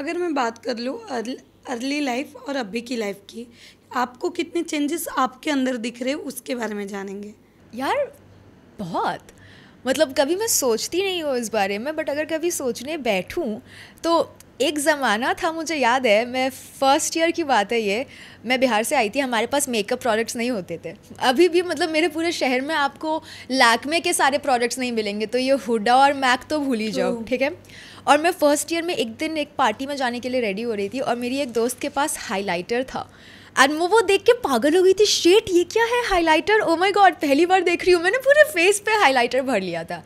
अगर मैं बात कर लूँ अर्ली लाइफ और अभी की लाइफ की आपको कितने चेंजेस आपके अंदर दिख रहे उसके बारे में जानेंगे यार बहुत मतलब कभी मैं सोचती नहीं हूँ इस बारे में बट अगर कभी सोचने बैठूँ तो एक ज़माना था मुझे याद है मैं फ़र्स्ट ईयर की बात है ये मैं बिहार से आई थी हमारे पास मेकअप प्रोडक्ट्स नहीं होते थे अभी भी मतलब मेरे पूरे शहर में आपको लैकमे के सारे प्रोडक्ट्स नहीं मिलेंगे तो ये हुडा और मैक तो भूल ही जाओ ठीक है और मैं फ़र्स्ट ईयर में एक दिन एक पार्टी में जाने के लिए रेडी हो रही थी और मेरी एक दोस्त के पास हाईलाइटर था एंड मैं वो देख के पागल हो गई थी शेट ये क्या है हाईलाइटर ओ माय गॉड पहली बार देख रही हूँ मैंने पूरे फेस पे हाईलाइटर भर लिया था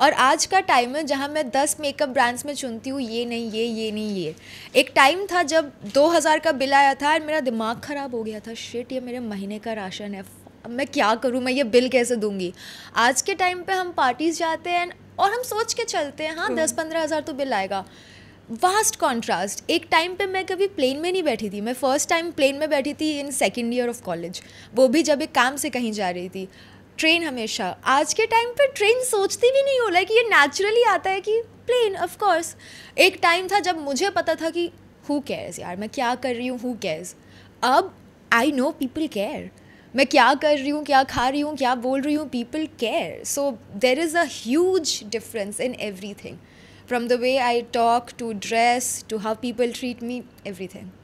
और आज का टाइम है जहाँ मैं दस मेकअप ब्रांड्स में चुनती हूँ ये नहीं ये ये नहीं ये एक टाइम था जब दो हज़ार का बिल आया था और मेरा दिमाग ख़राब हो गया था शेट ये मेरे महीने का राशन है अब मैं क्या करूँ मैं ये बिल कैसे दूंगी आज के टाइम पे हम पार्टीज जाते हैं और हम सोच के चलते हैं हाँ हम्म। दस पंद्रह हज़ार तो बिल आएगा वास्ट कॉन्ट्रास्ट एक टाइम पे मैं कभी प्लेन में नहीं बैठी थी मैं फ़र्स्ट टाइम प्लेन में बैठी थी in second year of college वो भी जब एक काम से कहीं जा रही थी ट्रेन हमेशा आज के टाइम पे ट्रेन सोचती भी नहीं हो लाइक ये नेचुरली आता है कि प्लेन ऑफ कोर्स एक टाइम था जब मुझे पता था कि हु केयर्स यार मैं क्या कर रही हूँ हु केयर्स अब आई नो पीपल केयर मैं क्या कर रही हूँ क्या खा रही हूँ क्या बोल रही हूँ people care so there is a huge difference in everything from the way I talk to dress to how people treat me every thing